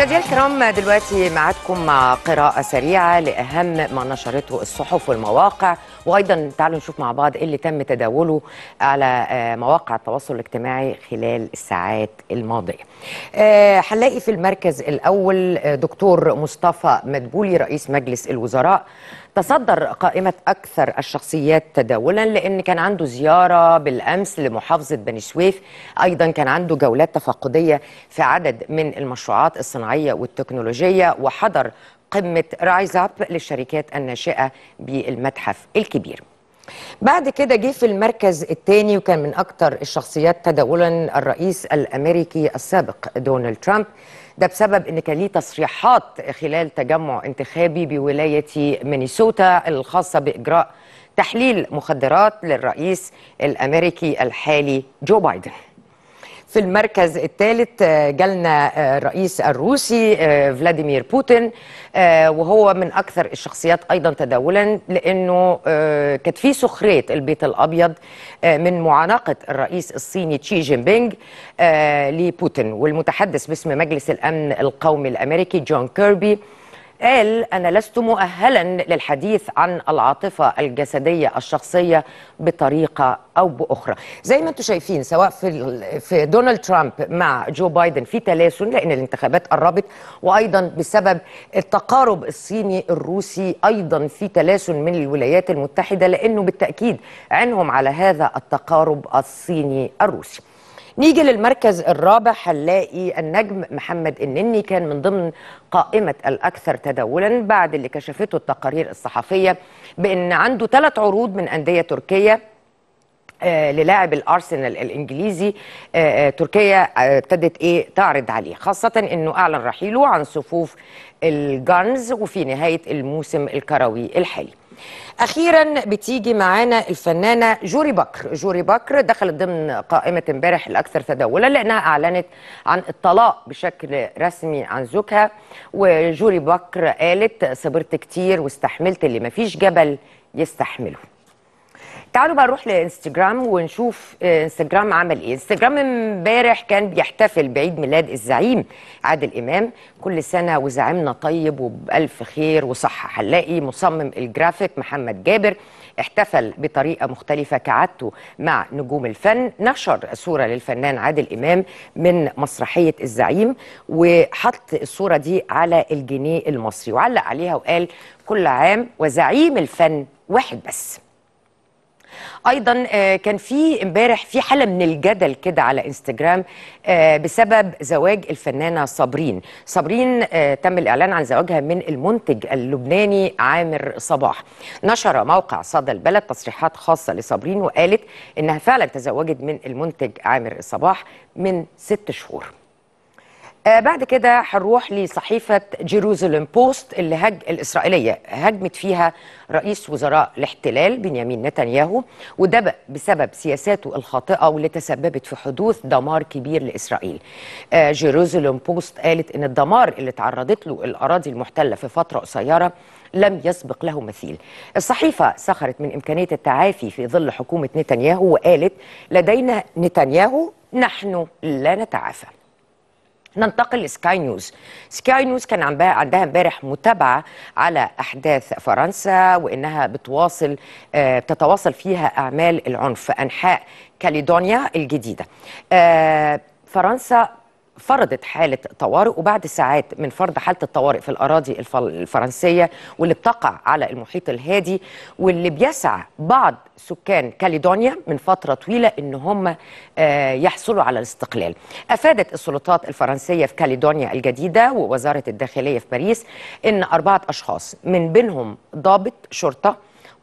مشاهدينا الكرام دلوقتي معاكم مع قراءة سريعة لأهم ما نشرته الصحف والمواقع وايضا تعالوا نشوف مع بعض إيه اللي تم تداوله على آه، مواقع التواصل الاجتماعي خلال الساعات الماضيه آه، هنلاقي في المركز الاول آه، دكتور مصطفى مدبولي رئيس مجلس الوزراء تصدر قائمة أكثر الشخصيات تداولا لأن كان عنده زيارة بالأمس لمحافظة بني سويف أيضا كان عنده جولات تفقدية في عدد من المشروعات الصناعية والتكنولوجية وحضر قمة رايز اب للشركات الناشئة بالمتحف الكبير بعد كده جه في المركز الثاني وكان من اكثر الشخصيات تداولا الرئيس الأمريكي السابق دونالد ترامب ده بسبب ان كان ليه تصريحات خلال تجمع انتخابي بولايه مينيسوتا الخاصه باجراء تحليل مخدرات للرئيس الامريكي الحالي جو بايدن في المركز الثالث آه، جالنا آه، الرئيس الروسي آه، فلاديمير بوتين وهو من اكثر الشخصيات ايضا تداولا لانه كانت في سخريه البيت الابيض من معانقه الرئيس الصيني تشي جين بينج لبوتين والمتحدث باسم مجلس الامن القومي الامريكي جون كيربي قال أنا لست مؤهلا للحديث عن العاطفة الجسدية الشخصية بطريقة أو بأخرى زي ما أنتم شايفين سواء في, في دونالد ترامب مع جو بايدن في تلاسن لأن الانتخابات قربت وأيضا بسبب التقارب الصيني الروسي أيضا في تلاسن من الولايات المتحدة لأنه بالتأكيد عنهم على هذا التقارب الصيني الروسي نيجي للمركز الرابع هنلاقي النجم محمد النني كان من ضمن قائمة الأكثر تداولا بعد اللي كشفته التقارير الصحفية بأن عنده ثلاث عروض من أندية تركية آه، للاعب الارسنال الانجليزي آه، آه، تركيا ابتدت ايه تعرض عليه خاصه انه اعلن رحيله عن صفوف الجانز وفي نهايه الموسم الكروي الحالي اخيرا بتيجي معانا الفنانه جوري بكر جوري بكر دخلت ضمن قائمه امبارح الاكثر تداولا لانها اعلنت عن الطلاق بشكل رسمي عن زوجها وجوري بكر قالت صبرت كتير واستحملت اللي مفيش جبل يستحمله تعالوا بقى نروح لانستجرام ونشوف آه، انستجرام عمل ايه انستجرام امبارح كان بيحتفل بعيد ميلاد الزعيم عادل امام كل سنه وزعيمنا طيب وبالف خير وصحه هنلاقي مصمم الجرافيك محمد جابر احتفل بطريقه مختلفه كعادته مع نجوم الفن نشر صوره للفنان عادل امام من مسرحيه الزعيم وحط الصوره دي على الجنيه المصري وعلق عليها وقال كل عام وزعيم الفن واحد بس ايضا آه، كان في امبارح في حاله من الجدل كده على انستجرام آه، بسبب زواج الفنانه صابرين صابرين آه، تم الاعلان عن زواجها من المنتج اللبناني عامر صباح نشر موقع صدى البلد تصريحات خاصه لصابرين وقالت انها فعلا تزوجت من المنتج عامر صباح من ست شهور آه بعد كده هنروح لصحيفة جيروزلم بوست اللي هج الإسرائيلية هجمت فيها رئيس وزراء الاحتلال بنيامين نتنياهو وده بسبب سياساته الخاطئة واللي تسببت في حدوث دمار كبير لإسرائيل آه بوست قالت إن الدمار اللي تعرضت له الأراضي المحتلة في فترة قصيرة لم يسبق له مثيل الصحيفة سخرت من إمكانية التعافي في ظل حكومة نتنياهو وقالت لدينا نتنياهو نحن لا نتعافى ننتقل لسكاي نيوز سكاي نيوز كان عندها امبارح متابعه على احداث فرنسا وانها بتواصل آه، بتتواصل فيها اعمال العنف في انحاء كاليدونيا الجديده آه، فرنسا فرضت حالة طوارئ وبعد ساعات من فرض حالة الطوارئ في الأراضي الفرنسية واللي بتقع على المحيط الهادي واللي بيسعى بعض سكان كاليدونيا من فترة طويلة إن هم آه، يحصلوا على الاستقلال أفادت السلطات الفرنسية في كاليدونيا الجديدة ووزارة الداخلية في باريس إن أربعة أشخاص من بينهم ضابط شرطة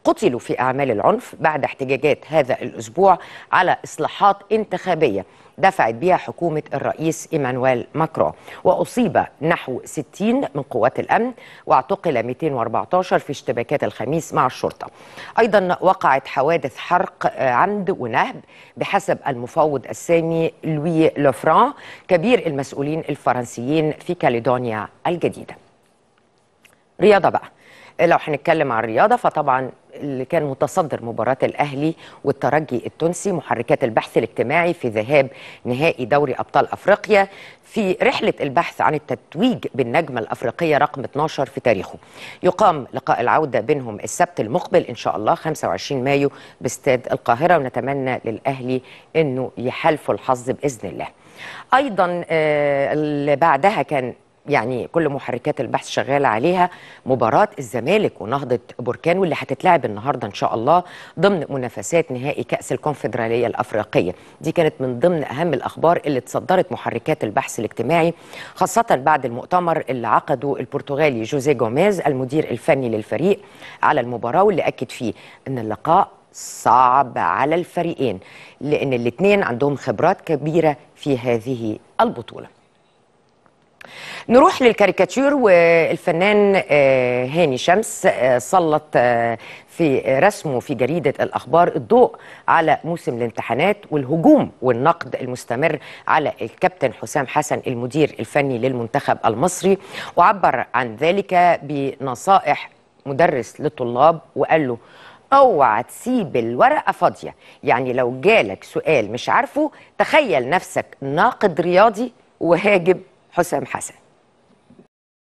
قتلوا في أعمال العنف بعد احتجاجات هذا الأسبوع على إصلاحات انتخابية دفعت بها حكومة الرئيس إيمانويل ماكرون وأصيب نحو 60 من قوات الأمن واعتقل 214 في اشتباكات الخميس مع الشرطة أيضا وقعت حوادث حرق آه، عمد ونهب بحسب المفوض السامي لوي لوفران كبير المسؤولين الفرنسيين في كاليدونيا الجديدة رياضة بقى لو هنتكلم عن الرياضه فطبعا اللي كان متصدر مباراه الاهلي والترجي التونسي محركات البحث الاجتماعي في ذهاب نهائي دوري ابطال افريقيا في رحله البحث عن التتويج بالنجمه الافريقيه رقم 12 في تاريخه. يقام لقاء العوده بينهم السبت المقبل ان شاء الله 25 مايو باستاد القاهره ونتمنى للاهلي انه يحالفوا الحظ باذن الله. ايضا آه، اللي بعدها كان يعني كل محركات البحث شغاله عليها مباراه الزمالك ونهضه بركان واللي هتتلعب النهارده ان شاء الله ضمن منافسات نهائي كاس الكونفدراليه الافريقيه دي كانت من ضمن اهم الاخبار اللي تصدرت محركات البحث الاجتماعي خاصه بعد المؤتمر اللي عقده البرتغالي جوزيه جوميز المدير الفني للفريق على المباراه واللي اكد فيه ان اللقاء صعب على الفريقين لان الاثنين عندهم خبرات كبيره في هذه البطوله نروح للكاريكاتير والفنان آه، هاني شمس آه، سلط آه، في رسمه في جريدة الأخبار الضوء على موسم الامتحانات والهجوم والنقد المستمر على الكابتن حسام حسن المدير الفني للمنتخب المصري وعبر عن ذلك بنصائح مدرس للطلاب وقال له اوعى تسيب الورقه فاضيه يعني لو جالك سؤال مش عارفه تخيل نفسك ناقد رياضي وهاجب حسام حسن